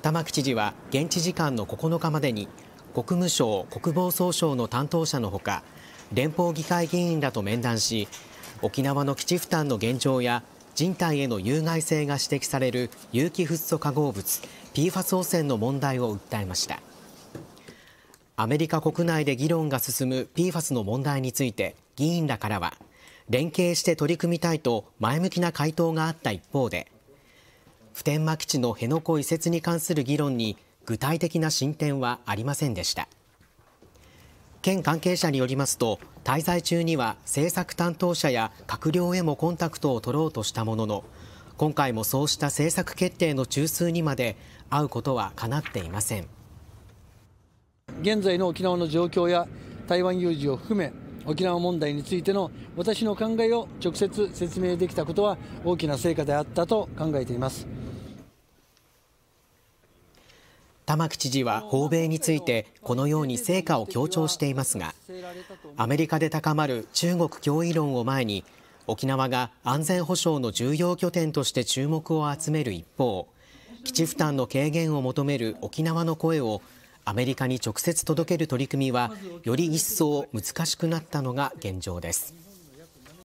玉城知事は現地時間の9日までに国務省国防総省の担当者のほか連邦議会議員らと面談し沖縄の基地負担の現状や人体への有害性が指摘される有機フッ素化合物 PFAS 汚染の問題を訴えましたアメリカ国内で議論が進む PFAS の問題について議員らからは連携して取り組みたいと前向きな回答があった一方で普天間基地の辺野古移設に関する議論に具体的な進展はありませんでした県関係者によりますと滞在中には政策担当者や閣僚へもコンタクトを取ろうとしたものの今回もそうした政策決定の中枢にまで会うことはかなっていません現在の沖縄の状況や台湾有事を含め沖縄問題についての私の考えを直接説明できたことは大きな成果であったと考えています。玉城知事は訪米についてこのように成果を強調していますがアメリカで高まる中国脅威論を前に沖縄が安全保障の重要拠点として注目を集める一方基地負担の軽減を求める沖縄の声をアメリカに直接届ける取り組みはより一層難しくなったのが現状です。